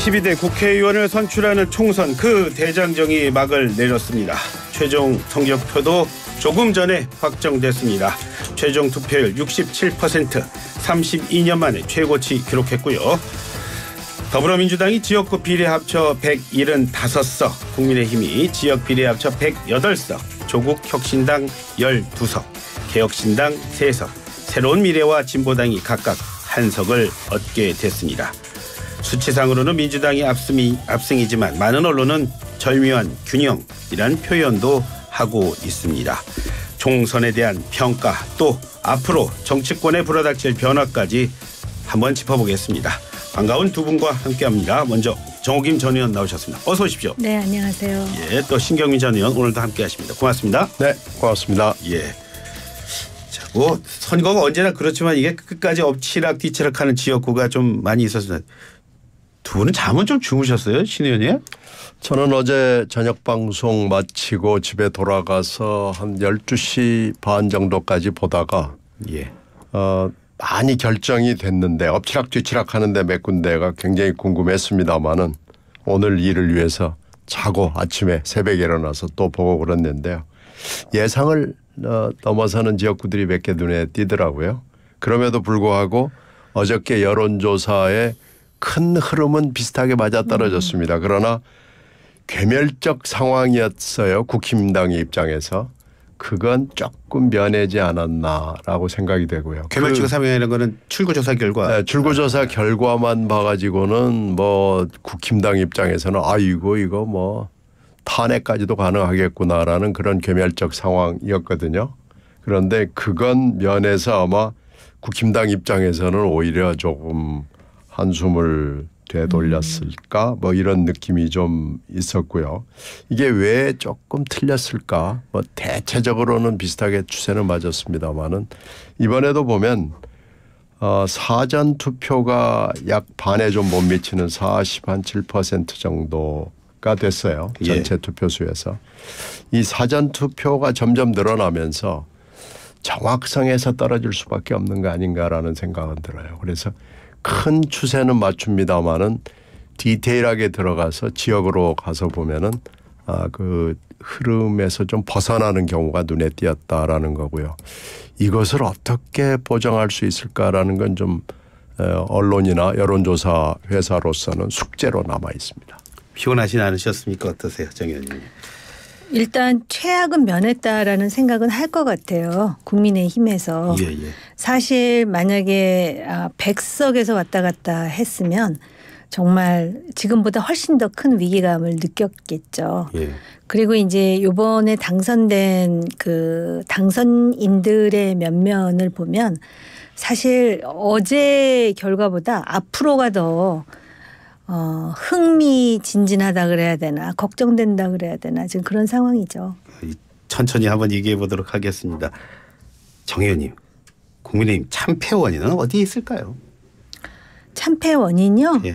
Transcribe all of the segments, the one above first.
22대 국회의원을 선출하는 총선 그 대장정이 막을 내렸습니다. 최종 성적표도 조금 전에 확정됐습니다. 최종 투표율 67% 32년 만에 최고치 기록했고요. 더불어민주당이 지역구 비례 합쳐 175석, 국민의힘이 지역 비례 합쳐 108석, 조국 혁신당 12석, 개혁신당 3석, 새로운 미래와 진보당이 각각 한 석을 얻게 됐습니다. 수치상으로는 민주당이 압승이, 압승이지만 많은 언론은 절묘한 균형이란 표현도 하고 있습니다. 총선에 대한 평가 또 앞으로 정치권에 불어닥칠 변화까지 한번 짚어보겠습니다. 반가운 두 분과 함께합니다. 먼저 정호김 전 의원 나오셨습니다. 어서 오십시오. 네, 안녕하세요. 예, 또 신경민 전 의원 오늘도 함께하십니다. 고맙습니다. 네, 고맙습니다. 예. 자, 뭐 선거가 언제나 그렇지만 이게 끝까지 엎치락 뒤치락하는 지역구가 좀 많이 있어서 두 분은 잠은 좀 주무셨어요, 신의원님? 저는 어제 저녁 방송 마치고 집에 돌아가서 한 12시 반 정도까지 보다가 예. 어, 많이 결정이 됐는데 엎치락뒤치락 하는데 몇 군데가 굉장히 궁금했습니다마는 오늘 일을 위해서 자고 아침에 새벽에 일어나서 또 보고 그랬는데요. 예상을 어, 넘어서는 지역구들이 몇 개 눈에 띄더라고요. 그럼에도 불구하고 어저께 여론조사에 큰 흐름은 비슷하게 맞아떨어졌습니다. 음. 그러나 괴멸적 상황이었어요. 국힘당의 입장에서. 그건 조금 면해지 않았나라고 생각이 되고요. 괴멸적 사명이라는 그 거는 출구조사 결과. 네, 출구조사 네. 결과만 봐가지고는 뭐 국힘당 입장에서는 아이고 이거 뭐 탄핵까지도 가능하겠구나라는 그런 괴멸적 상황이었거든요. 그런데 그건 면에서 아마 국힘당 입장에서는 오히려 조금 한숨을 되돌렸을까 뭐 이런 느낌이 좀 있었고요. 이게 왜 조금 틀렸을까? 뭐 대체적으로는 비슷하게 추세는 맞았습니다만은 이번에도 보면 어, 사전 투표가 약 반에 좀 못 미치는 40한7% 정도가 됐어요. 예. 전체 예. 투표수에서 이 사전 투표가 점점 늘어나면서 정확성에서 떨어질 수밖에 없는 거 아닌가라는 생각은 들어요. 그래서 큰 추세는 맞춥니다만은 디테일하게 들어가서 지역으로 가서 보면은 아, 그 흐름에서 좀 벗어나는 경우가 눈에 띄었다라는 거고요. 이것을 어떻게 보정할 수 있을까라는 건 좀 언론이나 여론조사 회사로서는 숙제로 남아 있습니다. 피곤하진 않으셨습니까? 어떠세요, 정 의원님? 일단 최악은 면했다라는 생각은 할 것 같아요. 국민의힘에서. 예, 예. 사실 만약에 1 아, 0석에서 왔다 갔다 했으면 정말 지금보다 훨씬 더 큰 위기감을 느꼈겠죠. 예. 그리고 이제 요번에 당선된 그 당선인들의 면면을 보면 사실 어제 결과보다 앞으로가 더 어, 흥미진진하다 그래야 되나 걱정된다 그래야 되나 지금 그런 상황이죠. 천천히 한번 얘기해 보도록 하겠습니다. 정 의원님, 국민의힘 참패 원인은 어디에 있을까요? 참패 원인요? 예.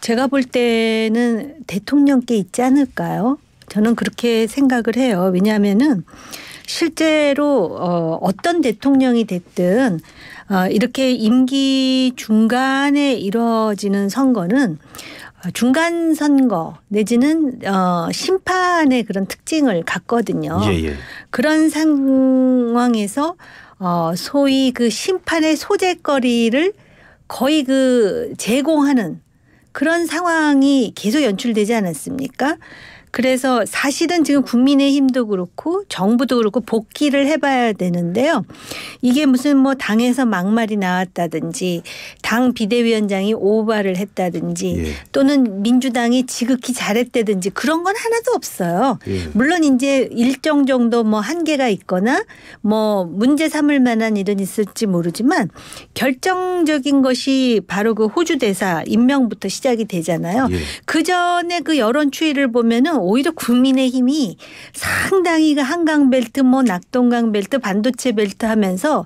제가 볼 때는 대통령께 있지 않을까요? 저는 그렇게 생각을 해요. 왜냐하면은 실제로 어, 어떤 대통령이 됐든 어, 이렇게 임기 중간에 이뤄지는 선거는 어, 중간 선거 내지는 어 심판의 그런 특징을 갖거든요. 예, 예. 그런 상황에서 어 소위 그 심판의 소재거리를 거의 그 제공하는 그런 상황이 계속 연출되지 않았습니까? 그래서 사실은 지금 국민의힘도 그렇고 정부도 그렇고 복귀를 해봐야 되는데요. 이게 무슨 뭐 당에서 막말이 나왔다든지 당 비대위원장이 오바를 했다든지 예. 또는 민주당이 지극히 잘했다든지 그런 건 하나도 없어요. 예. 물론 이제 일정 정도 뭐 한계가 있거나 뭐 문제 삼을 만한 일은 있을지 모르지만 결정적인 것이 바로 그 호주 대사 임명부터 시작이 되잖아요. 예. 그 전에 그 여론 추이를 보면은 오히려 국민의힘이 상당히 그 한강 벨트, 뭐 낙동강 벨트, 반도체 벨트 하면서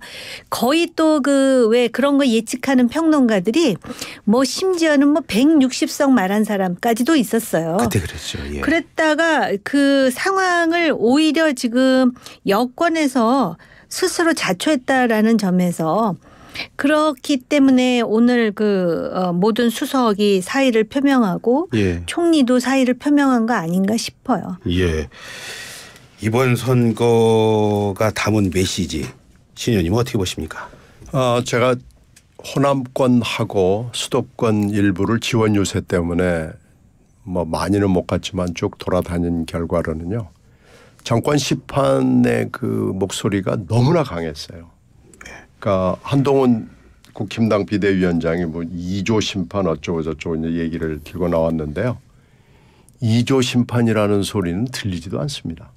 거의 또 그 왜 그런 거 예측하는 평론가들이 뭐 심지어는 뭐 160석 말한 사람까지도 있었어요. 그때 그랬죠. 예. 그랬다가 그 상황을 오히려 지금 여권에서 스스로 자초했다라는 점에서 그렇기 때문에 오늘 그 어, 모든 수석이 사의를 표명하고 예. 총리도 사의를 표명한 거 아닌가 싶어요. 예. 이번 선거가 담은 메시지 신현님 어떻게 보십니까? 아, 제가 호남권하고 수도권 일부를 지원 유세 때문에 뭐 많이는 못 갔지만 쭉 돌아다닌 결과로는요. 정권 시판의 그 목소리가 너무나 강했어요. 그러니까 한동훈 국힘당 비대위원장이 뭐 2조 심판 어쩌고 저쩌고 이제 얘기를 들고 나왔는데요. 2조 심판이라는 소리는 들리지도 않습니다.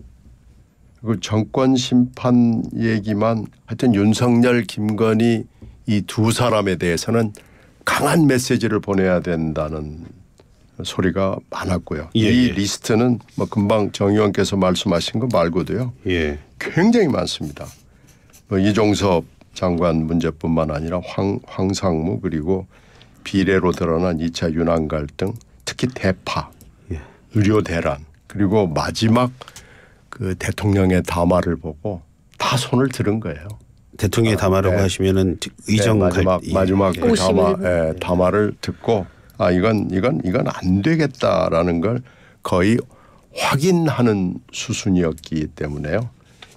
그 정권 심판 얘기만 하여튼 윤석열, 김건희 이 두 사람에 대해서는 강한 메시지를 보내야 된다는 소리가 많았고요. 예, 이 예. 리스트는 뭐 금방 정 의원께서 말씀하신 거 말고도요. 예. 굉장히 많습니다. 뭐 이종섭 장관 문제뿐만 아니라 황, 황상무 그리고 비례로 드러난 2차 유난 갈등 특히 대파 예. 의료 대란 그리고 마지막 그 대통령의 담화를 보고 다 손을 들은 거예요. 대통령의 아, 담화라고 아, 네. 하시면은 네, 의정 네, 마지막 갈... 마지막 예. 그 담화 예, 담화를 듣고 아 이건 이건 이건 안 되겠다라는 걸 거의 확인하는 수순이었기 때문에요.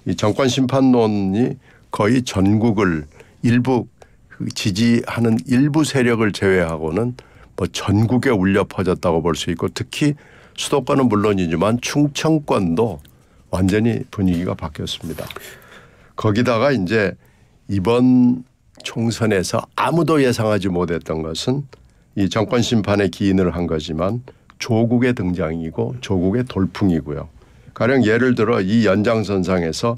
이 정권 심판론이 거의 전국을 일부 그 지지하는 일부 세력을 제외하고는 뭐 전국에 울려 퍼졌다고 볼 수 있고 특히 수도권은 물론이지만 충청권도 완전히 분위기가 바뀌었습니다. 거기다가 이제 이번 총선에서 아무도 예상하지 못했던 것은 이 정권 심판에 기인을 한 거지만 조국의 등장이고 조국의 돌풍이고요. 가령 예를 들어 이 연장선상에서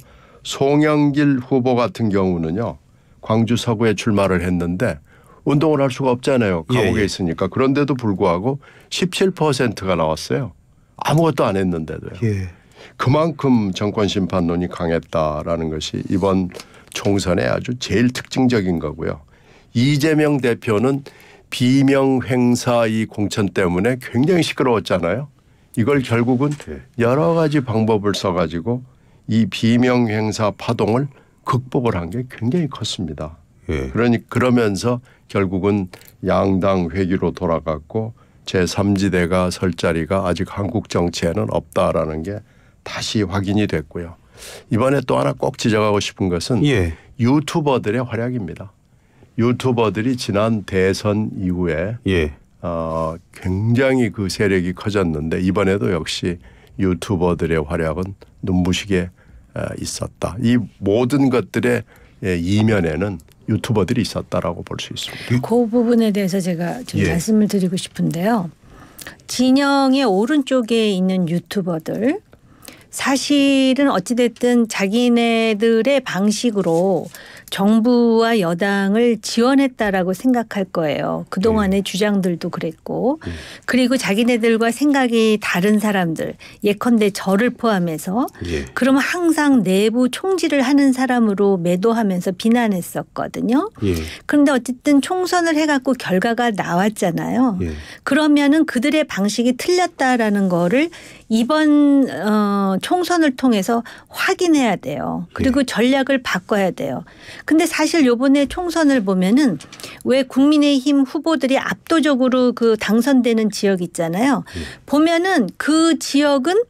송영길 후보 같은 경우는요. 광주 서구에 출마를 했는데 운동을 할 수가 없잖아요. 예, 감옥에 예. 있으니까. 그런데도 불구하고 17%가 나왔어요. 아무것도 안 했는데도요. 예. 그만큼 정권 심판론이 강했다라는 것이 이번 총선의 아주 제일 특징적인 거고요. 이재명 대표는 비명 행사 이 공천 때문에 굉장히 시끄러웠잖아요. 이걸 결국은 예. 여러 가지 방법을 써가지고 이 비명행사 파동을 극복을 한 게 굉장히 컸습니다. 예. 그러니 그러면서 결국은 양당 회기로 돌아갔고 제3지대가 설 자리가 아직 한국 정치에는 없다라는 게 다시 확인이 됐고요. 이번에 또 하나 꼭 지적하고 싶은 것은 예. 유튜버들의 활약입니다. 유튜버들이 지난 대선 이후에 예. 어, 굉장히 그 세력이 커졌는데 이번에도 역시 유튜버들의 활약은 눈부시게 있었다. 이 모든 것들의 이면에는 유튜버들이 있었다라고 볼 수 있습니다. 그 부분에 대해서 제가 좀 예. 말씀을 드리고 싶은데요. 진영의 오른쪽에 있는 유튜버들 사실은 어찌됐든 자기네들의 방식으로 정부와 여당을 지원했다라고 생각할 거예요. 그동안의 네. 주장들도 그랬고. 네. 그리고 자기네들과 생각이 다른 사람들, 예컨대 저를 포함해서 네. 그러면 항상 내부 총질을 하는 사람으로 매도하면서 비난했었거든요. 예. 그런데 어쨌든 총선을 해갖고 결과가 나왔잖아요. 예. 그러면은 그들의 방식이 틀렸다라는 거를 이번 어, 총선을 통해서 확인해야 돼요. 그리고 전략을 바꿔야 돼요. 근데 사실 요번에 총선을 보면은 왜 국민의힘 후보들이 압도적으로 그 당선되는 지역 있잖아요. 예. 보면은 그 지역은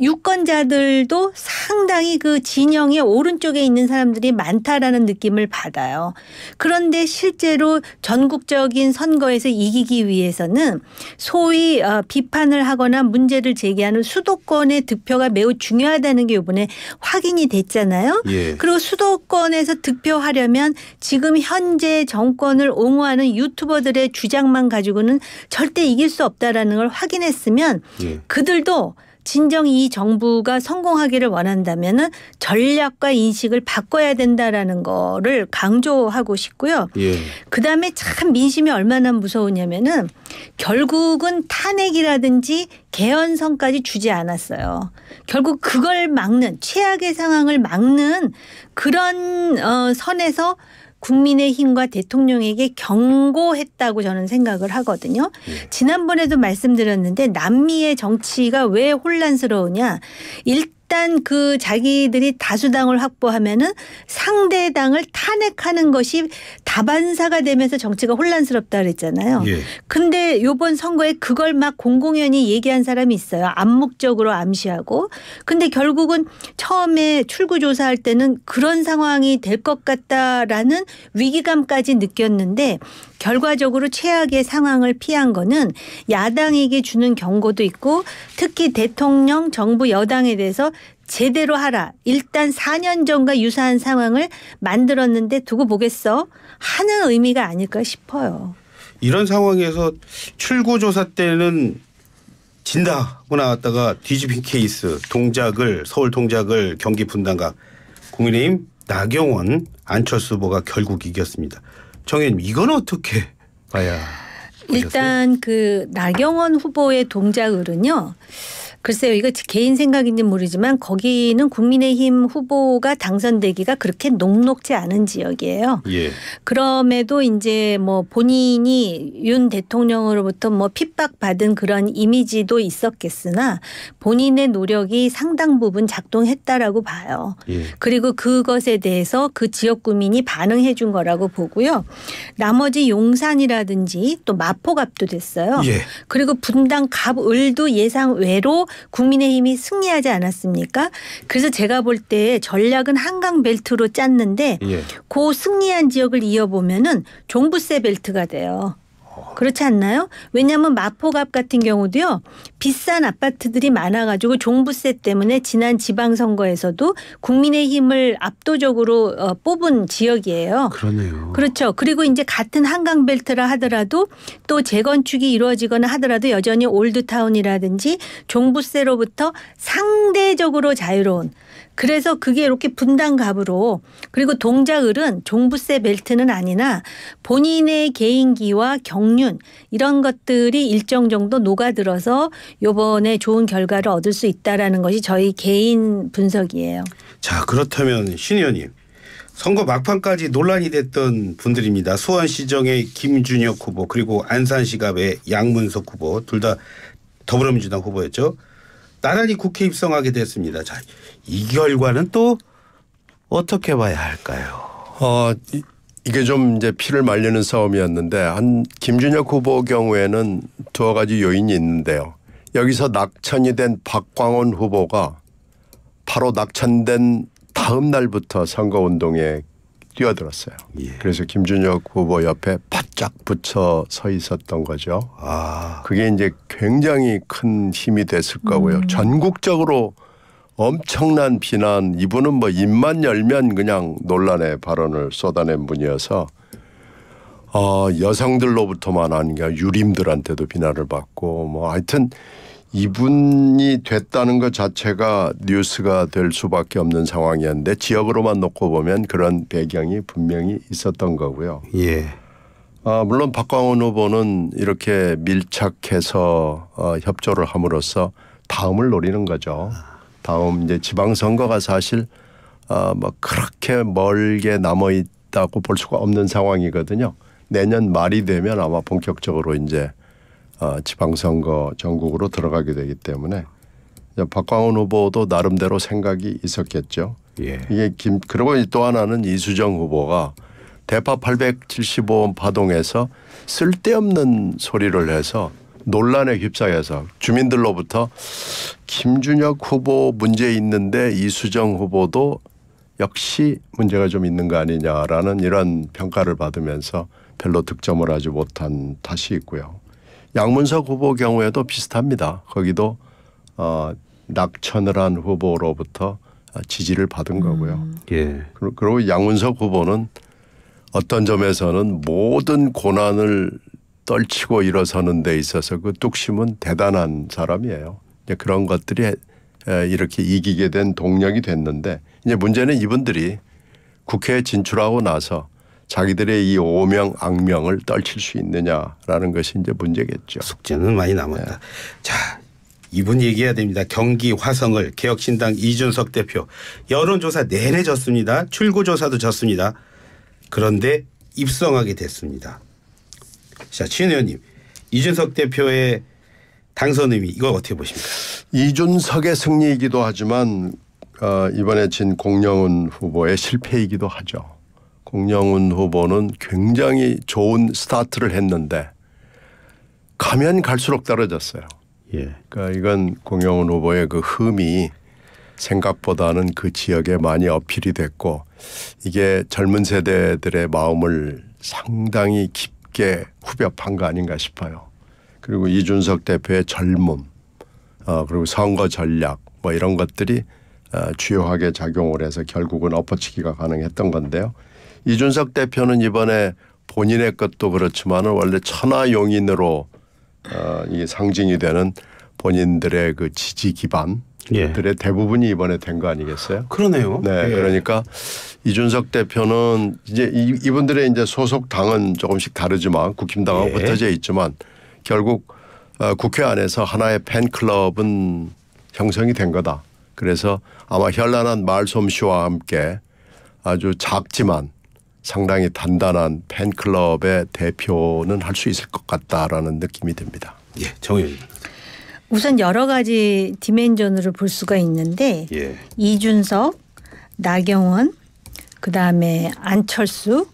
유권자들도 상당히 그 진영의 오른쪽에 있는 사람들이 많다라는 느낌을 받아요. 그런데 실제로 전국적인 선거에서 이기기 위해서는 소위 어, 비판을 하거나 문제를 제기하는 수도권의 득표가 매우 중요하다는 게 이번에 확인이 됐잖아요. 예. 그리고 수도권에서 득표하려면 지금 현재 정권을 옹호하는 유튜버들의 주장만 가지고는 절대 이길 수 없다라는 걸 확인했으면 예. 그들도 진정 이 정부가 성공하기를 원한다면은 전략과 인식을 바꿔야 된다라는 거를 강조하고 싶고요. 예. 그다음에 참 민심이 얼마나 무서우냐면은 결국은 탄핵이라든지 개헌성까지 주지 않았어요. 결국 그걸 막는 최악의 상황을 막는 그런 어 선에서 국민의힘과 대통령에게 경고했다고 저는 생각을 하거든요. 예. 지난번에도 말씀드렸는데 남미의 정치가 왜 혼란스러우냐. 일 일단 그 자기들이 다수당을 확보하면은 상대 당을 탄핵하는 것이 다반사가 되면서 정치가 혼란스럽다 그랬잖아요. 예. 근데 요번 선거에 그걸 막 공공연히 얘기한 사람이 있어요. 암묵적으로 암시하고. 근데 결국은 처음에 출구 조사할 때는 그런 상황이 될 것 같다라는 위기감까지 느꼈는데 결과적으로 최악의 상황을 피한 거는 야당에게 주는 경고도 있고 특히 대통령 정부 여당에 대해서 제대로 하라. 일단 4년 전과 유사한 상황을 만들었는데 두고 보겠어. 하는 의미가 아닐까 싶어요. 이런 상황에서 출구조사 때는 진다 고 나왔다가 뒤집힌 케이스 동작을 서울 동작을 경기 분당각 국민의힘 나경원 안철수 후보가 결국 이겼습니다. 정혜님 이건 어떻게 봐야? 일단 보셨어요? 그 나경원 후보의 동작을은요. 글쎄요, 이거 개인 생각인지 모르지만 거기는 국민의힘 후보가 당선되기가 그렇게 녹록지 않은 지역이에요. 예. 그럼에도 이제 뭐 본인이 윤 대통령으로부터 뭐 핍박받은 그런 이미지도 있었겠으나 본인의 노력이 상당 부분 작동했다라고 봐요. 예. 그리고 그것에 대해서 그 지역 구민이 반응해 준 거라고 보고요. 나머지 용산이라든지 또 마포갑도 됐어요. 예. 그리고 분당 갑을도 예상 외로 국민의힘이 승리하지 않았습니까? 그래서 제가 볼 때 전략은 한강 벨트로 짰는데 예. 그 승리한 지역을 이어보면은 종부세 벨트가 돼요. 그렇지 않나요? 왜냐하면 마포갑 같은 경우도요 비싼 아파트들이 많아가지고 종부세 때문에 지난 지방선거에서도 국민의힘을 압도적으로 어, 뽑은 지역이에요. 그러네요. 그렇죠. 그리고 이제 같은 한강벨트라 하더라도 또 재건축이 이루어지거나 하더라도 여전히 올드타운이라든지 종부세로부터 상대적으로 자유로운 그래서 그게 이렇게 분당갑으로 그리고 동자을은 종부세 벨트는 아니나 본인의 개인기와 경륜 이런 것들이 일정 정도 녹아들어서 요번에 좋은 결과를 얻을 수 있다라는 것이 저희 개인 분석이에요. 자, 그렇다면 신 의원님. 선거 막판까지 논란이 됐던 분들입니다. 수원시정의 김준혁 후보 그리고 안산시갑의 양문석 후보 둘 다 더불어민주당 후보였죠. 나란히 국회 입성하게 됐습니다. 자, 이 결과는 또 어떻게 봐야 할까요? 어, 이, 이게 좀 이제 피를 말리는 싸움이었는데 한 김준혁 후보 경우에는 두 가지 요인이 있는데요. 여기서 낙천이 된 박광원 후보가 바로 낙천된 다음 날부터 선거 운동에 뛰어들었어요. 예. 그래서 김준혁 후보 옆에 바짝 붙여 서 있었던 거죠. 아. 그게 이제 굉장히 큰 힘이 됐을 거고요. 음. 전국적으로 엄청난 비난 이분은 뭐 입만 열면 그냥 논란의 발언을 쏟아낸 분이어서 어, 여성들로부터만 아니가 유림들한테도 비난을 받고 뭐 하여튼 이분이 됐다는 것 자체가 뉴스가 될 수밖에 없는 상황이었는데 지역으로만 놓고 보면 그런 배경이 분명히 있었던 거고요. 예. 아, 물론 박광훈 후보는 이렇게 밀착해서 어, 협조를 함으로써 다음을 노리는 거죠. 다음 이제 지방선거가 사실 아뭐 어, 그렇게 멀게 남아 있다고 볼 수가 없는 상황이거든요. 내년 말이 되면 아마 본격적으로 이제 어, 지방선거 전국으로 들어가게 되기 때문에 박광훈 후보도 나름대로 생각이 있었겠죠. 예. 이게 김 그리고 또 하나는 이수정 후보가 대파 875원 파동에서 쓸데없는 소리를 해서 논란에 휩싸여서 주민들로부터 김준혁 후보 문제 있는데 이수정 후보도 역시 문제가 좀 있는 거 아니냐라는 이런 평가를 받으면서 별로 득점을 하지 못한 탓이 있고요. 양문석 후보 경우에도 비슷합니다. 거기도 어, 낙천을 한 후보로부터 지지를 받은 거고요. 음. 예. 그리고 양문석 후보는 어떤 점에서는 모든 고난을 떨치고 일어서는 데 있어서 그 뚝심은 대단한 사람이에요. 이제 그런 것들이 이렇게 이기게 된 동력이 됐는데 이제 문제는 이분들이 국회에 진출하고 나서 자기들의 이 오명 악명을 떨칠 수 있느냐라는 것이 이제 문제겠죠. 숙제는 많이 남았다. 네. 자, 이분 얘기해야 됩니다. 경기 화성을 개혁신당 이준석 대표 여론조사 내내 졌습니다. 출구조사도 졌습니다. 그런데 입성하게 됐습니다. 자, 신 의원님. 이준석 대표의 당선 의미 이거 어떻게 보십니까? 이준석의 승리이기도 하지만 어, 이번에 진 공영훈 후보의 실패이기도 하죠. 공영훈 후보는 굉장히 좋은 스타트를 했는데 가면 갈수록 떨어졌어요. 예. 그러니까 이건 공영훈 후보의 그 흠이 생각보다는 그 지역에 많이 어필이 됐고 이게 젊은 세대들의 마음을 상당히 깊 깊게 후벼판 거 아닌가 싶어요. 그리고 이준석 대표의 젊음, 어, 그리고 선거 전략 뭐 이런 것들이 어, 주요하게 작용을 해서 결국은 엎어치기가 가능했던 건데요. 이준석 대표는 이번에 본인의 것도 그렇지만 은 원래 천하용인으로 어, 이 상징이 되는 본인들의 그 지지 기반 것들의 예. 대부분이 이번에 된 거 아니겠어요? 그러네요. 네, 예. 그러니까 이준석 대표는 이제 이분들의 이제 소속 당은 조금씩 다르지만 국힘당하고 예. 흩어져 있지만 결국 어, 국회 안에서 하나의 팬클럽은 형성이 된 거다. 그래서 아마 현란한 말솜씨와 함께 아주 작지만 상당히 단단한 팬클럽의 대표는 할 수 있을 것 같다라는 느낌이 듭니다. 예, 정의입니다. 우선 여러 가지 디멘전으로 볼 수가 있는데 예. 이준석, 나경원, 그다음에 안철수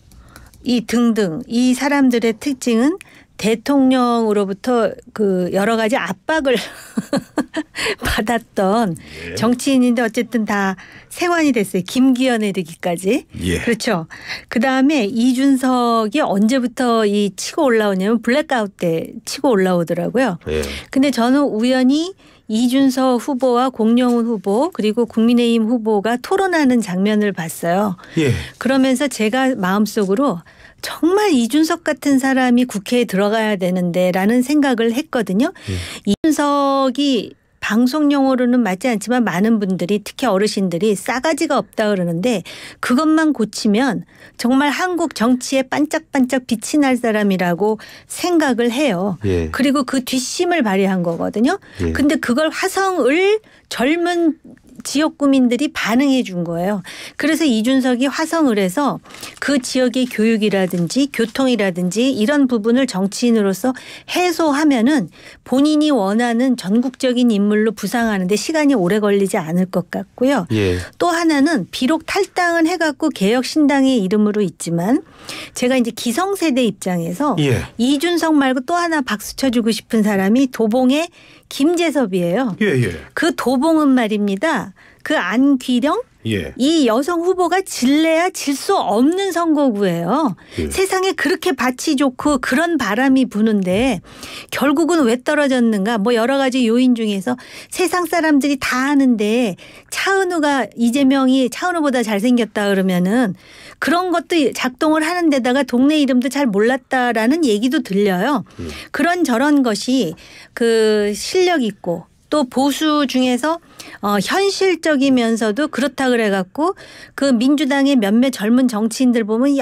이 등등 이 사람들의 특징은 대통령으로부터 그 여러 가지 압박을 받았던 예. 정치인인데 어쨌든 다세관이 됐어요. 김기현에 이기까지 예. 그렇죠. 그다음에 이준석이 언제부터 이 치고 올라오냐면 블랙아웃 때 치고 올라오더라고요. 예. 근데 저는 우연히 이준석 후보와 공룡훈 후보 그리고 국민의힘 후보가 토론하는 장면을 봤어요. 예. 그러면서 제가 마음속으로 정말 이준석 같은 사람이 국회에 들어가야 되는데라는 생각을 했거든요. 네. 이준석이 방송 용어로는 맞지 않지만 많은 분들이 특히 어르신들이 싸가지가 없다 그러는데 그것만 고치면 정말 한국 정치에 반짝반짝 빛이 날 사람이라고 생각을 해요. 예. 그리고 그 뒷심을 발휘한 거거든요. 예. 근데 그걸 화성을 젊은 지역 구민들이 반응해 준 거예요. 그래서 이준석이 화성을 해서 그 지역의 교육이라든지 교통이라든지 이런 부분을 정치인으로서 해소하면은 본인이 원하는 전국적인 인물로 부상하는데 시간이 오래 걸리지 않을 것 같고요. 예. 또 하나는 비록 탈당은 해갖고 개혁신당의 이름으로 있지만 제가 이제 기성세대 입장에서 예. 이준석 말고 또 하나 박수 쳐주고 싶은 사람이 도봉의 김재섭이에요. 예, 예. 그 도봉은 말입니다. 그 안귀령 예. 이 여성 후보가 질래야 질 수 없는 선거구예요. 예. 세상에 그렇게 밭이 좋고 그런 바람이 부는데 결국은 왜 떨어졌는가 뭐 여러 가지 요인 중에서 세상 사람들이 다 아는데 차은우가 이재명이 차은우보다 잘생겼다 그러면은 그런 것도 작동을 하는 데다가 동네 이름도 잘 몰랐다라는 얘기도 들려요. 음. 그런 저런 것이 그 실력 있고 또 보수 중에서 어, 현실적이면서도 그렇다 그래갖고 그 민주당의 몇몇 젊은 정치인들 보면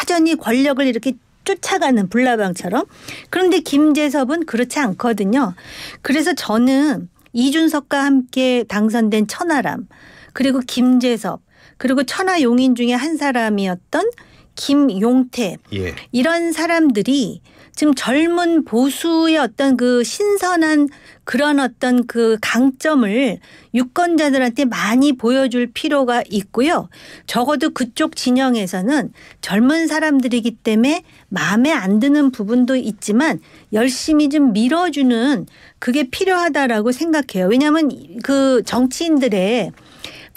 여전히 권력을 이렇게 쫓아가는 불나방처럼 그런데 김재섭은 그렇지 않거든요. 그래서 저는 이준석과 함께 당선된 천하람 그리고 김재섭 그리고 천하 용인 중에 한 사람이었던 김용태 예. 이런 사람들이 지금 젊은 보수의 어떤 그 신선한 그런 어떤 그 강점을 유권자들한테 많이 보여줄 필요가 있고요. 적어도 그쪽 진영에서는 젊은 사람들이기 때문에 마음에 안 드는 부분도 있지만 열심히 좀 밀어주는 그게 필요하다라고 생각해요. 왜냐하면 그 정치인들의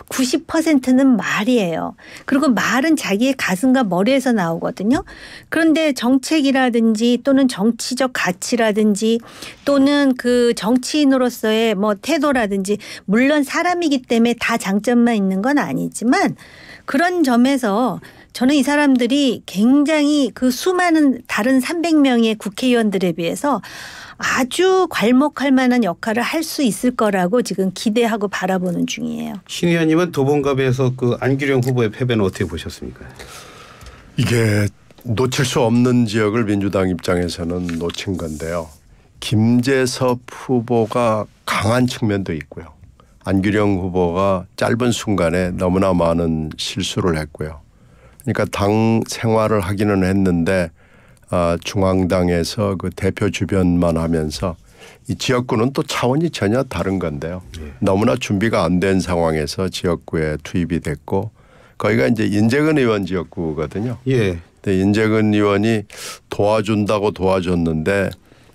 90%는 말이에요. 그리고 말은 자기의 가슴과 머리에서 나오거든요. 그런데 정책이라든지 또는 정치적 가치라든지 또는 그 정치인으로서의 뭐 태도라든지 물론 사람이기 때문에 다 장점만 있는 건 아니지만 그런 점에서 저는 이 사람들이 굉장히 그 수많은 다른 300명의 국회의원들에 비해서 아주 괄목할 만한 역할을 할 수 있을 거라고 지금 기대하고 바라보는 중이에요. 신 의원님은 도봉갑에서 그 안규령 후보의 패배는 어떻게 보셨습니까? 이게 놓칠 수 없는 지역을 민주당 입장에서는 놓친 건데요. 김재섭 후보가 강한 측면도 있고요. 안규령 후보가 짧은 순간에 너무나 많은 실수를 했고요. 그러니까 당 생활을 하기는 했는데 아, 중앙당에서 그 대표 주변만 하면서 이 지역구는 또 차원이 전혀 다른 건데요. 예. 너무나 준비가 안 된 상황에서 지역구에 투입이 됐고 거기가 이제 인재근 의원 지역구거든요. 예. 근데 인재근 의원이 도와준다고 도와줬는데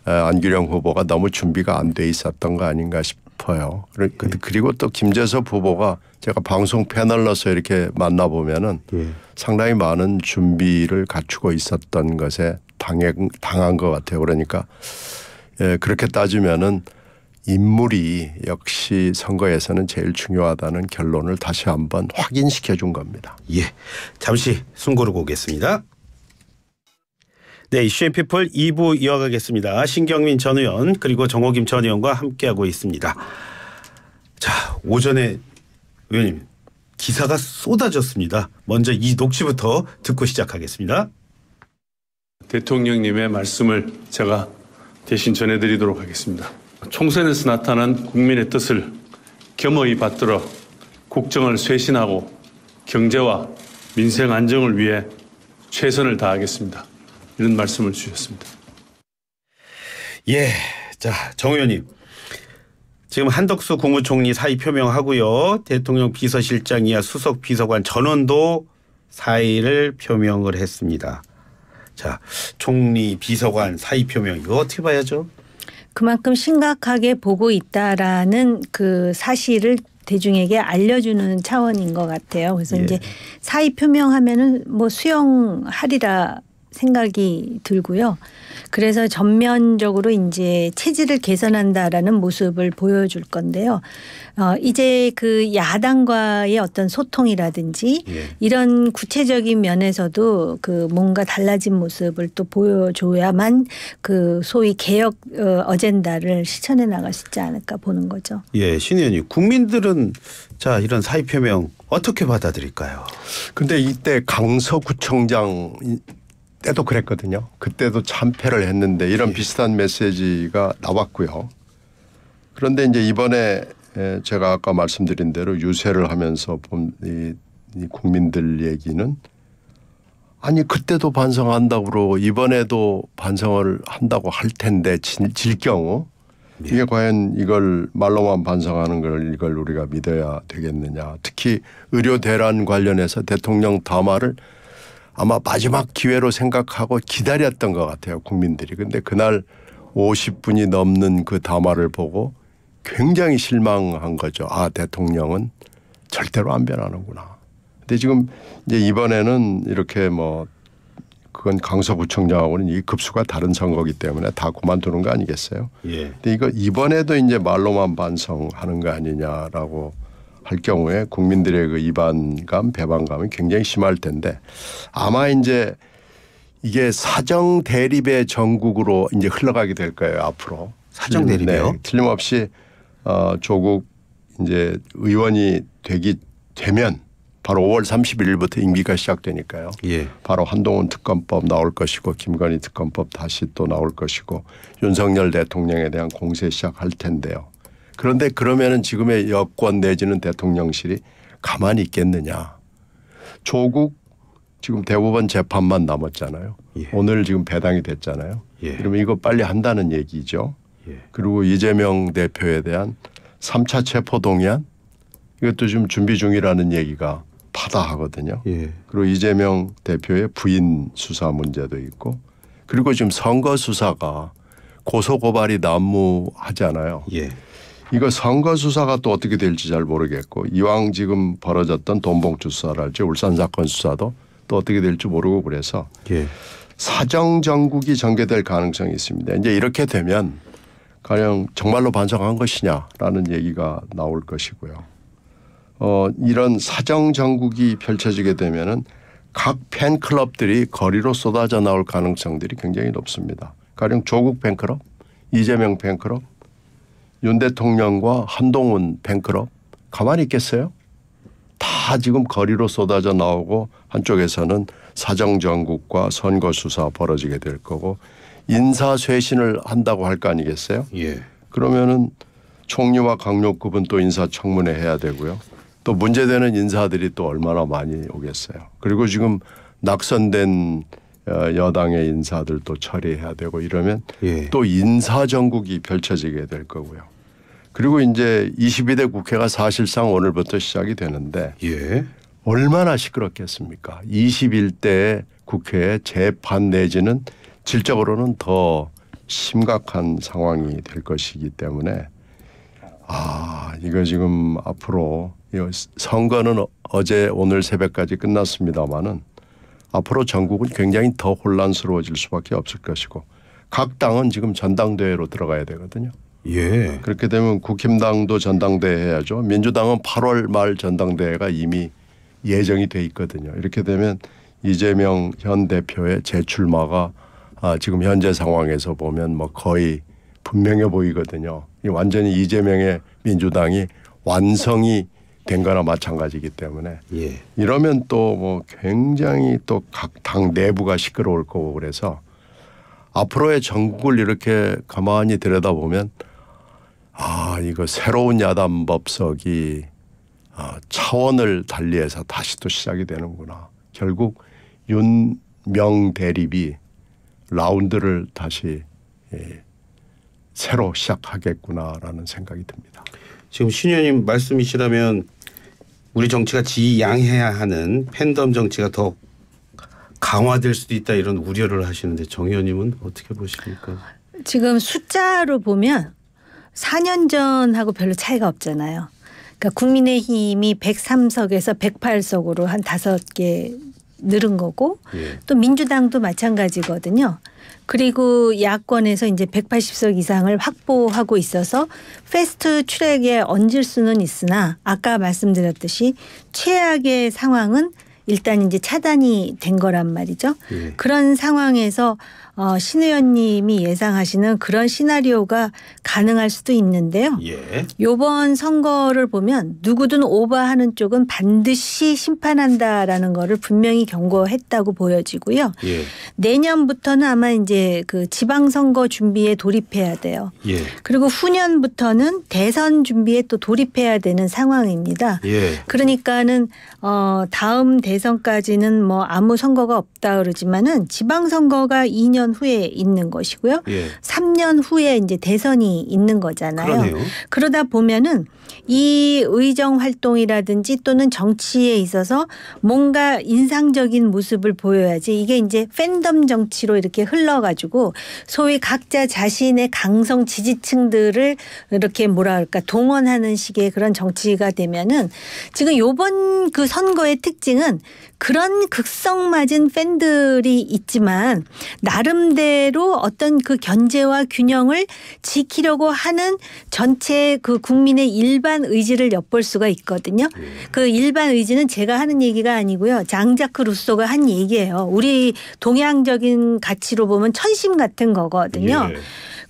아, 안규령 후보가 너무 준비가 안 돼 있었던 거 아닌가 싶어요. 예. 그리고 또 김재섭 후보가 제가 방송 패널로서 이렇게 만나보면은 예. 상당히 많은 준비를 갖추고 있었던 것에 당해 당한 것 같아요. 그러니까 예, 그렇게 따지면은 인물이 역시 선거에서는 제일 중요하다는 결론을 다시 한번 확인시켜 준 겁니다. 예. 잠시 숨 고르고 오겠습니다. 네, 이슈 앤피플 2부 이어가겠습니다. 신경민 전 의원 그리고 정호김 전 의원과 함께하고 있습니다. 자, 오전에 의원님 기사가 쏟아졌습니다. 먼저 이 녹취부터 듣고 시작하겠습니다. 대통령님의 말씀을 제가 대신 전해드리도록 하겠습니다. 총선에서 나타난 국민의 뜻을 겸허히 받들어 국정을 쇄신하고 경제와 민생 안정을 위해 최선을 다하겠습니다. 이런 말씀을 주셨습니다. 예. 자, 정 의원님. 지금 한덕수 국무총리 사의 표명하고요. 대통령 비서실장 이야 수석 비서관 전원도 사의를 표명을 했습니다. 자, 총리 비서관 사의 표명 이거 어떻게 봐야죠? 그만큼 심각하게 보고 있다라는 그 사실을 대중에게 알려주는 차원인 것 같아요. 그래서 예. 이제 사의 표명하면은 뭐 수용하리라 생각이 들고요. 그래서 전면적으로 이제 체질을 개선한다라는 모습을 보여줄 건데요. 어, 이제 그 야당과의 어떤 소통이라든지 예. 이런 구체적인 면에서도 그 뭔가 달라진 모습을 또 보여줘야만 그 소위 개혁 어, 젠다를 실천해 나갈 수 있지 않을까 보는 거죠. 예, 신 의원님 국민들은 자 이런 사의 표명 어떻게 받아들일까요? 근데 이때 강서구청장 때도 그랬거든요. 그때도 참패를 했는데 이런 예. 비슷한 메시지가 나왔고요. 그런데 이제 이번에 제가 아까 말씀드린 대로 유세를 하면서 본이 이 국민들 얘기는 아니 그때도 반성한다고 그러고 이번에도 반성을 한다고 할 텐데 질, 질 경우 예. 이게 과연 이걸 말로만 반성하는 걸 이걸 우리가 믿어야 되겠느냐 특히 의료 대란 관련해서 대통령 담화를 아마 마지막 기회로 생각하고 기다렸던 것 같아요 국민들이. 근데 그날 50분이 넘는 그 담화를 보고 굉장히 실망한 거죠. 아 대통령은 절대로 안 변하는구나. 근데 지금 이제 이번에는 이렇게 뭐 그건 강서구청장하고는 이 급수가 다른 선거기 때문에 다 그만두는 거 아니겠어요? 예. 근데 이거 이번에도 이제 말로만 반성하는 거 아니냐라고 할 경우에 국민들의 그 이반감, 배반감이 굉장히 심할 텐데 아마 이제 이게 사정 대립의 전국으로 이제 흘러가게 될 거예요 앞으로. 사정 대립이요? 네, 틀림없이 어, 조국 이제 의원이 되기 되면 바로 5월 31일부터 임기가 시작되니까요. 예. 바로 한동훈 특검법 나올 것이고 김건희 특검법 다시 또 나올 것이고 윤석열 대통령에 대한 공세 시작할 텐데요. 그런데 그러면은 지금의 여권 내지는 대통령실이 가만히 있겠느냐. 조국 지금 대법원 재판만 남았잖아요. 예. 오늘 지금 배당이 됐잖아요. 예. 그러면 이거 빨리 한다는 얘기죠. 예. 그리고 이재명 대표에 대한 3차 체포 동의안 이것도 지금 준비 중이라는 얘기가 파다하거든요. 예. 그리고 이재명 대표의 부인 수사 문제도 있고 그리고 지금 선거 수사가 고소 고발이 난무하잖아요. 예. 이거 선거 수사가 또 어떻게 될지 잘 모르겠고 이왕 지금 벌어졌던 돈봉투 수사랄지 울산 사건 수사도 또 어떻게 될지 모르고 그래서 예. 사정 정국이 전개될 가능성이 있습니다. 이제 이렇게 되면 가령 정말로 반성한 것이냐라는 얘기가 나올 것이고요. 어, 이런 사정 정국이 펼쳐지게 되면은 각 팬클럽들이 거리로 쏟아져 나올 가능성들이 굉장히 높습니다. 가령 조국 팬클럽, 이재명 팬클럽, 윤 대통령과 한동훈 뱅크럽 가만히 있겠어요? 다 지금 거리로 쏟아져 나오고 한쪽에서는 사정전국과 선거수사 벌어지게 될 거고 인사쇄신을 한다고 할 거 아니겠어요? 예. 그러면은 총리와 강력급은 또 인사청문회 해야 되고요. 또 문제되는 인사들이 또 얼마나 많이 오겠어요. 그리고 지금 낙선된 어, 여당의 인사들도 처리해야 되고 이러면 예. 또 인사정국이 펼쳐지게 될 거고요. 그리고 이제 22대 국회가 사실상 오늘부터 시작이 되는데 예. 얼마나 시끄럽겠습니까? 21대 국회 재판 내지는 질적으로는 더 심각한 상황이 될 것이기 때문에 아 이거 지금 앞으로 선거는 어제 오늘 새벽까지 끝났습니다마는 앞으로 전국은 굉장히 더 혼란스러워질 수밖에 없을 것이고 각 당은 지금 전당대회로 들어가야 되거든요. 예. 그렇게 되면 국힘당도 전당대회 해야죠. 민주당은 8월 말 전당대회가 이미 예정이 돼 있거든요. 이렇게 되면 이재명 현 대표의 재출마가 아, 지금 현재 상황에서 보면 뭐 거의 분명해 보이거든요. 이 완전히 이재명의 민주당이 완성이 된 거나 마찬가지이기 때문에 예. 이러면 또 뭐 굉장히 또 각 당 내부가 시끄러울 거고 그래서 앞으로의 전국을 이렇게 가만히 들여다보면 아 이거 새로운 야단 법석이 아, 차원을 달리해서 다시 또 시작이 되는구나. 결국 윤명 대립이 라운드를 다시 예, 새로 시작하겠구나라는 생각이 듭니다. 지금 신 의원님 말씀이시라면 우리 정치가 지양해야 하는 팬덤 정치가 더 강화될 수도 있다 이런 우려를 하시는데 정 의원님은 어떻게 보십니까? 지금 숫자로 보면 4년 전하고 별로 차이가 없잖아요. 그러니까 국민의힘이 103석에서 108석으로 한 다섯 개 늘은 거고 예. 또 민주당도 마찬가지거든요. 그리고 야권에서 이제 180석 이상을 확보하고 있어서 패스트 트랙에 얹을 수는 있으나 아까 말씀드렸듯이 최악의 상황은 일단 이제 차단이 된 거란 말이죠. 예. 그런 상황에서 어, 신의원님이 예상하시는 그런 시나리오가 가능할 수도 있는데요. 예. 이번 선거를 보면 누구든 오버하는 쪽은 반드시 심판한다라는 거를 분명히 경고했다고 보여지고요. 예. 내년부터는 아마 이제 그 지방선거 준비에 돌입해야 돼요. 예. 그리고 후년부터는 대선 준비에 또 돌입해야 되는 상황입니다. 예. 그러니까는 어, 다음 대선까지는 뭐 아무 선거가 없다 그러지만은 지방선거가 2년 5년 후에 있는 것이고요. 예. 3년 후에 이제 대선이 있는 거잖아요. 그러네요. 그러다 보면은 이 의정 활동이라든지 또는 정치에 있어서 뭔가 인상적인 모습을 보여야지 이게 이제 팬덤 정치로 이렇게 흘러가지고 소위 각자 자신의 강성 지지층들을 이렇게 뭐라 할까 동원하는 식의 그런 정치가 되면은 지금 요번 그 선거의 특징은 그런 극성 맞은 팬들이 있지만 나름 나름대로 어떤 그 견제와 균형을 지키려고 하는 전체 그 국민의 일반 의지를 엿볼 수가 있거든요. 예. 그 일반 의지는 제가 하는 얘기가 아니고요. 장자크 루소가 한 얘기예요. 우리 동양적인 가치로 보면 천심 같은 거거든요. 네.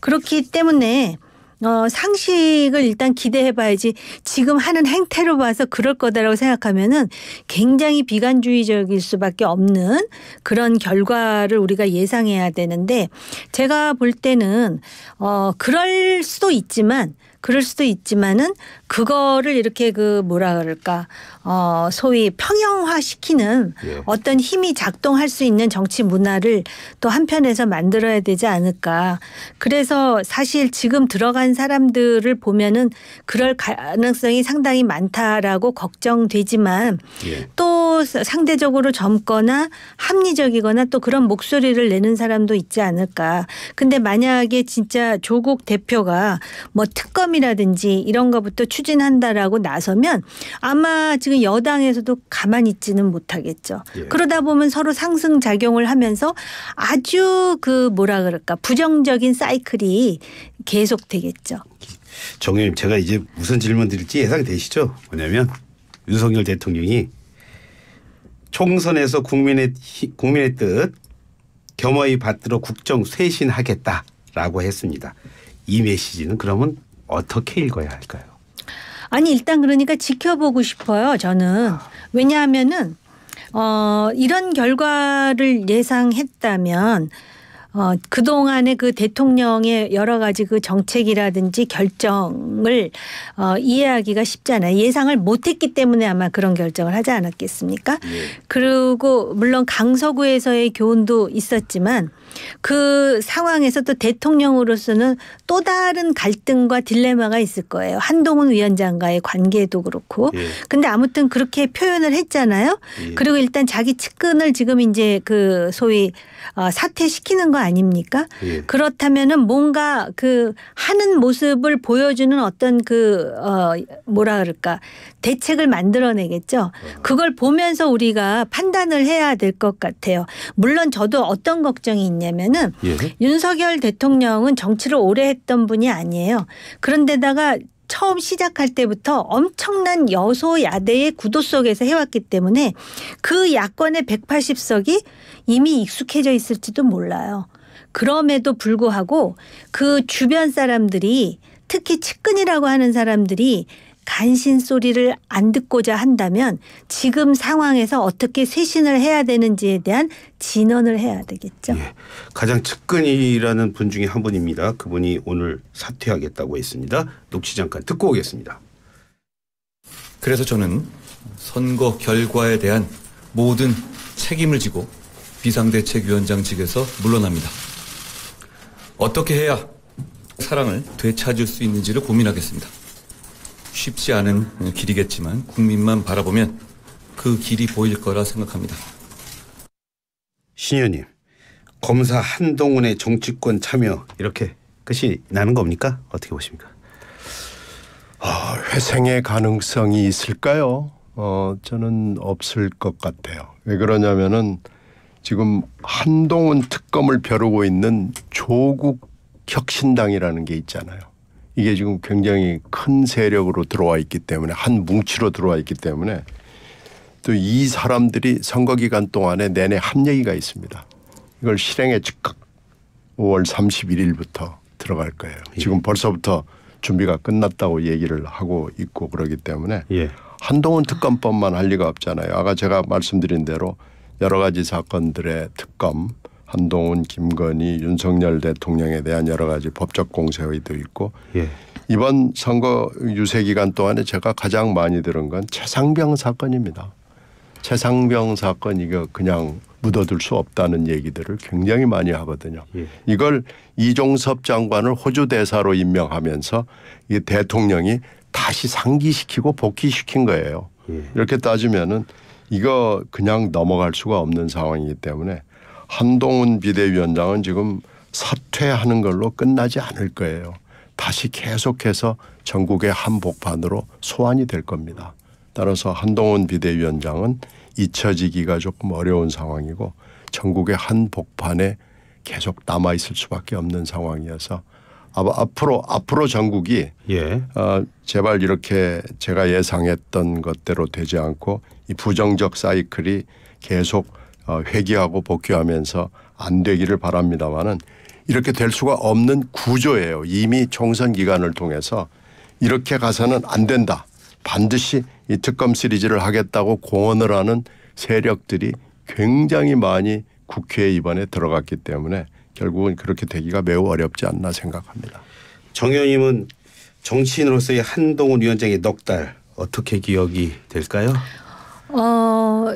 그렇기 때문에 어, 상식을 일단 기대해 봐야지 지금 하는 행태로 봐서 그럴 거다라고 생각하면은 굉장히 비관주의적일 수밖에 없는 그런 결과를 우리가 예상해야 되는데 제가 볼 때는 어, 그럴 수도 있지만 그럴 수도 있지만은 그거를 이렇게 그 뭐라 그럴까 어 소위 평형화시키는 예. 어떤 힘이 작동할 수 있는 정치 문화를 또 한편에서 만들어야 되지 않을까. 그래서 사실 지금 들어간 사람들을 보면은 그럴 가능성이 상당히 많다라고 걱정되지만 예. 또 상대적으로 젊거나 합리적이거나 또 그런 목소리를 내는 사람도 있지 않을까. 근데 만약에 진짜 조국 대표가 뭐 특검 폐렴이라든지 이런 것부터 추진한다라고 나서면 아마 지금 여당에서도 가만히 있지는 못하겠죠. 예. 그러다 보면 서로 상승 작용을 하면서 아주 그 뭐라 그럴까 부정적인 사이클이 계속 되겠죠. 정의님 제가 이제 무슨 질문 드릴지 예상이 되시죠? 뭐냐면 윤석열 대통령이 총선에서 국민의 국민의 뜻 겸허히 받들어 국정 쇄신하겠다라고 했습니다. 이 메시지는 그러면 어떻게 읽어야 할까요? 아니 일단 그러니까 지켜보고 싶어요. 저는 아. 왜냐하면은 어, 이런 결과를 예상했다면 어, 그동안의 그 대통령의 여러 가지 그 정책이라든지 결정을 어, 이해하기가 쉽잖아요. 예상을 못했기 때문에 아마 그런 결정을 하지 않았겠습니까? 네. 그리고 물론 강서구에서의 교훈도 있었지만 그 상황에서 또 대통령으로서는 또 다른 갈등과 딜레마가 있을 거예요. 한동훈 위원장과의 관계도 그렇고. 예. 근데 아무튼 그렇게 표현을 했잖아요. 예. 그리고 일단 자기 측근을 지금 이제 그 소위 어, 사퇴시키는 거 아닙니까? 예. 그렇다면은 뭔가 그 하는 모습을 보여주는 어떤 그 어, 뭐라 그럴까 대책을 만들어내겠죠. 어. 그걸 보면서 우리가 판단을 해야 될 것 같아요. 물론 저도 어떤 걱정이 있냐면은 예. 윤석열 대통령은 정치를 오래 했던 분이 아니에요. 그런데다가 처음 시작할 때부터 엄청난 여소야대의 구도 속에서 해왔기 때문에 그 야권의 180석이 이미 익숙해져 있을지도 몰라요. 그럼에도 불구하고 그 주변 사람들이 특히 측근이라고 하는 사람들이 간신 소리를 안 듣고자 한다면 지금 상황에서 어떻게 쇄신을 해야 되는지에 대한 진언을 해야 되겠죠. 예, 가장 측근이라는 분 중에 한 분입니다. 그분이 오늘 사퇴하겠다고 했습니다. 녹취 잠깐 듣고 오겠습니다. 그래서 저는 선거 결과에 대한 모든 책임을 지고 비상대책위원장직에서 물러납니다. 어떻게 해야 사랑을 되찾을 수 있는지를 고민하겠습니다. 쉽지 않은 길이겠지만 국민만 바라보면 그 길이 보일 거라 생각합니다. 신의님 검사 한동훈의 정치권 참여 이렇게 끝이 나는 겁니까? 어떻게 보십니까? 어, 회생의 가능성이 있을까요? 어, 저는 없을 것 같아요. 왜 그러냐면은 지금 한동훈 특검을 벼르고 있는 조국 혁신당이라는 게 있잖아요. 이게 지금 굉장히 큰 세력으로 들어와 있기 때문에 한 뭉치로 들어와 있기 때문에 또 이 사람들이 선거 기간 동안에 내내 한 얘기가 있습니다. 이걸 실행에 즉각 5월 31일부터 들어갈 거예요. 예. 지금 벌써부터 준비가 끝났다고 얘기를 하고 있고 그러기 때문에 예. 한동훈 특검법만 할 리가 없잖아요. 아까 제가 말씀드린 대로 여러 가지 사건들의 특검 한동훈, 김건희, 윤석열 대통령에 대한 여러 가지 법적 공세의도 있고 예. 이번 선거 유세 기간 동안에 제가 가장 많이 들은 건 최상병 사건입니다. 최상병 사건 이거 그냥 묻어둘 수 없다는 얘기들을 굉장히 많이 하거든요. 예. 이걸 이종섭 장관을 호주 대사로 임명하면서 이 대통령이 다시 상기시키고 복귀시킨 거예요. 예. 이렇게 따지면은 이거 그냥 넘어갈 수가 없는 상황이기 때문에 한동훈 비대위원장은 지금 사퇴하는 걸로 끝나지 않을 거예요. 다시 계속해서 전국의 한복판으로 소환이 될 겁니다. 따라서 한동훈 비대위원장은 잊혀지기가 조금 어려운 상황이고 전국의 한복판에 계속 남아 있을 수밖에 없는 상황이어서 앞으로 앞으로 전국이 예. 어, 제발 이렇게 제가 예상했던 것대로 되지 않고 이 부정적 사이클이 계속 어, 회귀하고 복귀하면서 안 되기를 바랍니다만은 이렇게 될 수가 없는 구조예요. 이미 총선 기간을 통해서 이렇게 가서는 안 된다. 반드시 이 특검 시리즈를 하겠다고 공언을 하는 세력들이 굉장히 많이 국회에 이번에 들어갔기 때문에 결국은 그렇게 되기가 매우 어렵지 않나 생각합니다. 정 의원님은 정치인으로서의 한동훈 위원장의 넉달 어떻게 기억이 될까요? 어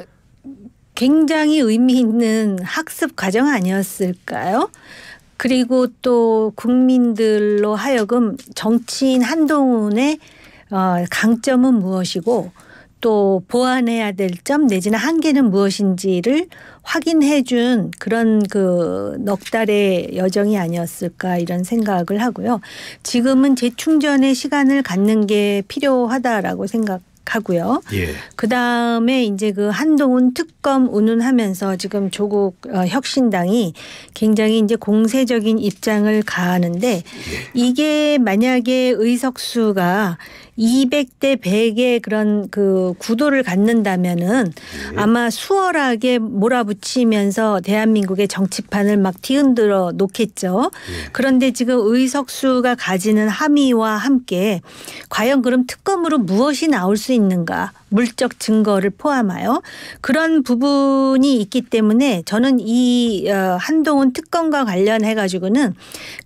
굉장히 의미 있는 학습 과정 아니었을까요? 그리고 또 국민들로 하여금 정치인 한동훈의 어, 강점은 무엇이고 또 보완해야 될 점 내지는 한계는 무엇인지를 확인해 준 그런 그넉 달의 여정이 아니었을까 이런 생각을 하고요. 지금은 재충전의 시간을 갖는 게 필요하다라고 생각 하고요. 예. 그 다음에 이제 그 한동훈 특검 운운하면서 지금 조국 어, 혁신당이 굉장히 이제 공세적인 입장을 가하는데 예. 이게 만약에 의석수가 200대 100의 그런 그 구도를 갖는다면은 예. 아마 수월하게 몰아붙이면서 대한민국의 정치판을 막 뒤흔들어 놓겠죠. 예. 그런데 지금 의석수가 가지는 함의와 함께 과연 그럼 특검으로 무엇이 나올 수 있는가? 물적 증거를 포함하여 그런 부분이 있기 때문에 저는 이 어, 한동훈 특검과 관련해 가지고는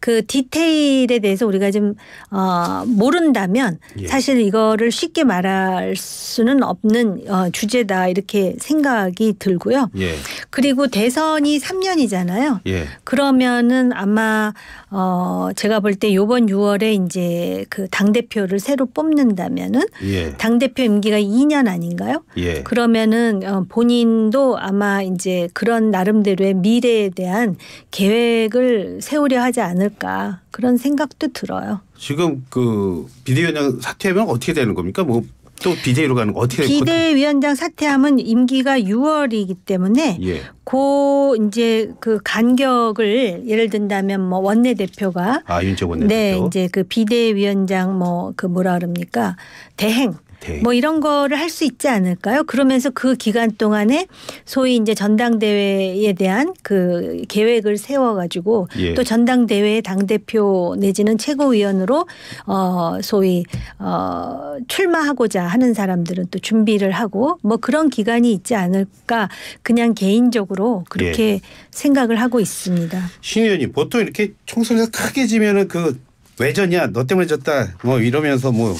그 디테일에 대해서 우리가 좀 어, 모른다면 예. 사실 이거를 쉽게 말할 수는 없는 어, 주제다 이렇게 생각이 들고요. 예. 그리고 대선이 3년이잖아요. 예. 그러면은 아마 어 제가 볼 때 요번 6월에 이제 그 당 대표를 새로 뽑는다면은 예. 당 대표 임기가 2년 아닌가요? 예. 그러면은 어, 본인도 아마 이제 그런 나름대로의 미래에 대한 계획을 세우려 하지 않을까 그런 생각도 들어요. 지금 그 비대위원장 사퇴하면 어떻게 되는 겁니까? 뭐또 비대위로 가는 거 어떻게 비대위원장 사퇴함은 임기가 6월이기 때문에 예. 고 이제 그 간격을 예를 든다면 뭐 원내 대표가 아 윤재 원 대표 네 이제 그 비대위원장 뭐 그 뭐라 그럽니까 대행 같아. 뭐 이런 거를 할 수 있지 않을까요? 그러면서 그 기간 동안에 소위 이제 전당대회에 대한 그 계획을 세워가지고 예. 또 전당대회 당 대표 내지는 최고위원으로 어 소위 어 출마하고자 하는 사람들은 또 준비를 하고 뭐 그런 기간이 있지 않을까 그냥 개인적으로 그렇게 예. 생각을 하고 있습니다. 신 의원님 보통 이렇게 총선에서 크게 지면은 그왜 졌냐 너 때문에 졌다 뭐 이러면서 뭐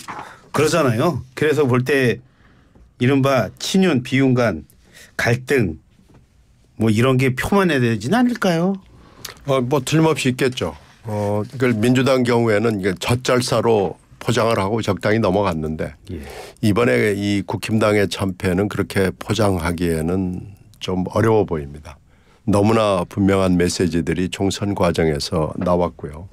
그러잖아요. 그래서 볼 때 이른바 친윤 비윤간 갈등 뭐 이런 게 표만해되진 않을까요? 어 뭐 틀림없이 있겠죠. 어 그걸 민주당 경우에는 이게 젖잘사로 포장을 하고 적당히 넘어갔는데 예. 이번에 이 국힘당의 참패는 그렇게 포장하기에는 좀 어려워 보입니다. 너무나 분명한 메시지들이 총선 과정에서 나왔고요.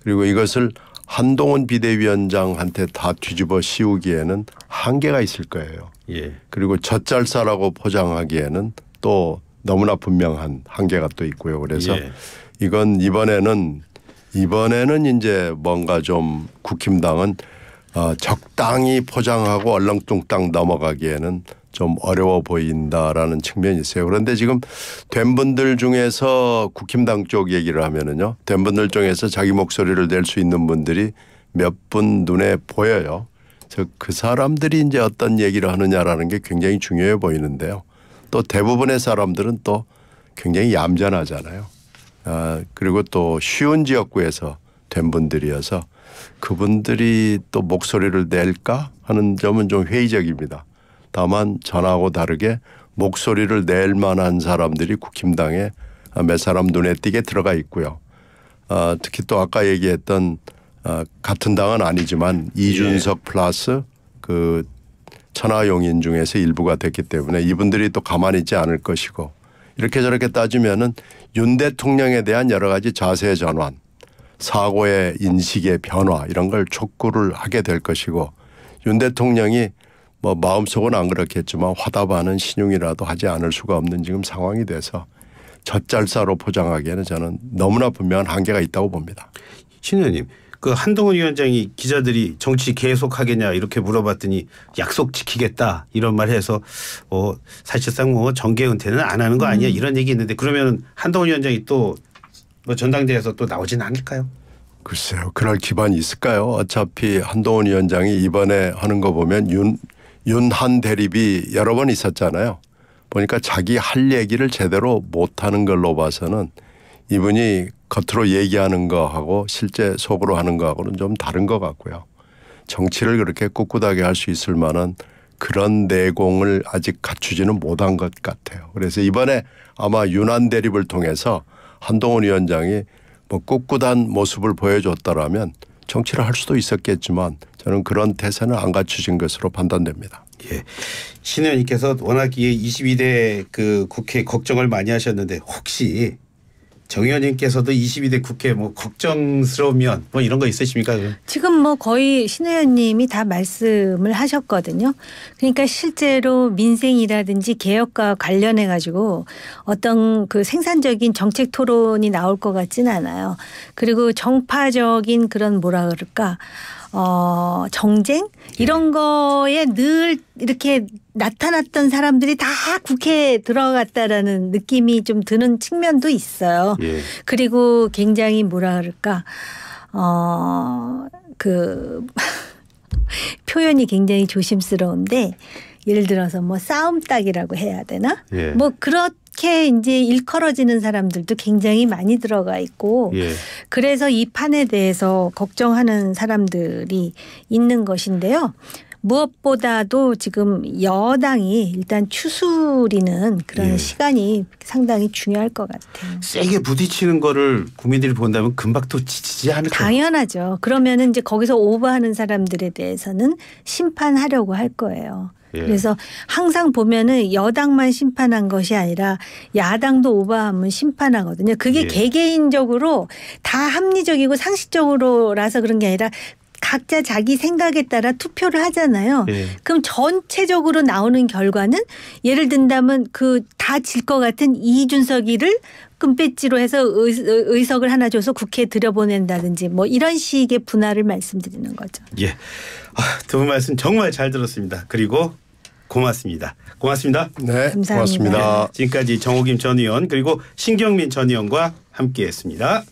그리고 이것을 한동훈 비대위원장한테 다 뒤집어 씌우기에는 한계가 있을 거예요. 예. 그리고 젖잘사라고 포장하기에는 또 너무나 분명한 한계가 또 있고요. 그래서 예. 이건 이번에는 이번에는 이제 뭔가 좀 국힘당은 어, 적당히 포장하고 얼렁뚱땅 넘어가기에는 좀 어려워 보인다라는 측면이 있어요. 그런데 지금 된 분들 중에서 국힘당 쪽 얘기를 하면은요. 된 분들 중에서 자기 목소리를 낼 수 있는 분들이 몇 분 눈에 보여요. 즉그 사람들이 이제 어떤 얘기를 하느냐라는 게 굉장히 중요해 보이는데요. 또 대부분의 사람들은 또 굉장히 얌전하잖아요. 아, 그리고 또 쉬운 지역구에서 된 분들이어서 그분들이 또 목소리를 낼까 하는 점은 좀 회의적입니다. 다만 전하고 다르게 목소리를 낼 만한 사람들이 국힘당에 몇 사람 눈에 띄게 들어가 있고요. 어, 특히 또 아까 얘기했던 어, 같은 당은 아니지만 이준석 예. 플러스 그 천하용인 중에서 일부가 됐기 때문에 이분들이 또 가만히 있지 않을 것이고 이렇게 저렇게 따지면은 윤 대통령에 대한 여러 가지 자세 전환, 사고의 인식의 변화 이런 걸 촉구를 하게 될 것이고 윤 대통령이 뭐 마음속은 안 그렇겠지만 화답하는 신용이라도 하지 않을 수가 없는 지금 상황이 돼서 젖잘사로 포장하기에는 저는 너무나 분명한 한계가 있다고 봅니다. 신 의원님. 그 한동훈 위원장이 기자들이 정치 계속하겠냐 이렇게 물어봤더니 약속 지키겠다 이런 말 해서 어 사실상 뭐 정계 은퇴는 안 하는 거 아니야 음. 이런 얘기 있는데 그러면 한동훈 위원장이 또 뭐 전당대회에서 또 나오진 않을까요? 글쎄요. 그럴 기반이 있을까요? 어차피 한동훈 위원장이 이번에 하는 거 보면 윤 윤한 대립이 여러 번 있었잖아요. 보니까 자기 할 얘기를 제대로 못하는 걸로 봐서는 이분이 겉으로 얘기하는 거하고 실제 속으로 하는 거하고는 좀 다른 것 같고요. 정치를 그렇게 꿋꿋하게 할 수 있을 만한 그런 내공을 아직 갖추지는 못한 것 같아요. 그래서 이번에 아마 윤한 대립을 통해서 한동훈 위원장이 뭐 꿋꿋한 모습을 보여줬더라면 정치를 할 수도 있었겠지만 저는 그런 태세는 안 갖추신 것으로 판단됩니다. 예. 신 의원님께서 워낙 이 22대 그 국회 걱정을 많이 하셨는데 혹시 정 의원님께서도 22대 국회 뭐 걱정스러우면 뭐 이런 거 있으십니까? 지금 뭐 거의 신 의원님이 다 말씀을 하셨거든요. 그러니까 실제로 민생이라든지 개혁과 관련해 가지고 어떤 그 생산적인 정책 토론이 나올 것 같진 않아요. 그리고 정파적인 그런 뭐라 그럴까 어, 정쟁 예. 이런 거에 늘 이렇게 나타났던 사람들이 다 국회에 들어갔다라는 느낌이 좀 드는 측면도 있어요. 예. 그리고 굉장히 뭐라 그럴까 어그 표현이 굉장히 조심스러운데 예를 들어서 뭐 싸움 닭이라고 해야 되나? 예. 뭐 그렇 이렇게 이제 일컬어지는 사람들도 굉장히 많이 들어가 있고 예. 그래서 이 판에 대해서 걱정하는 사람들이 있는 것인데요. 무엇보다도 지금 여당이 일단 추스리는 그런 예. 시간이 상당히 중요할 것 같아요. 세게 부딪히는 거를 국민들이 본다면 금방 또 지치지 않을까 당연하죠. 그러면은 이제 거기서 오버하는 사람들에 대해서는 심판하려고 할 거예요. 예. 그래서 항상 보면은 여당만 심판한 것이 아니라 야당도 오바하면 심판하거든요. 그게 예. 개개인적으로 다 합리적이고 상식적으로라서 그런 게 아니라 각자 자기 생각에 따라 투표를 하잖아요. 예. 그럼 전체적으로 나오는 결과는 예를 든다면 그 다 질 것 같은 이준석이를 금배지로 해서 의석을 하나 줘서 국회에 들여보낸다든지 뭐 이런 식의 분할을 말씀드리는 거죠. 예. 아, 두분 말씀 정말 잘 들었습니다. 그리고 고맙습니다. 고맙습니다. 네, 감사합니다. 고맙습니다. 지금까지 정호김 전 의원 그리고 신경민 전 의원과 함께했습니다.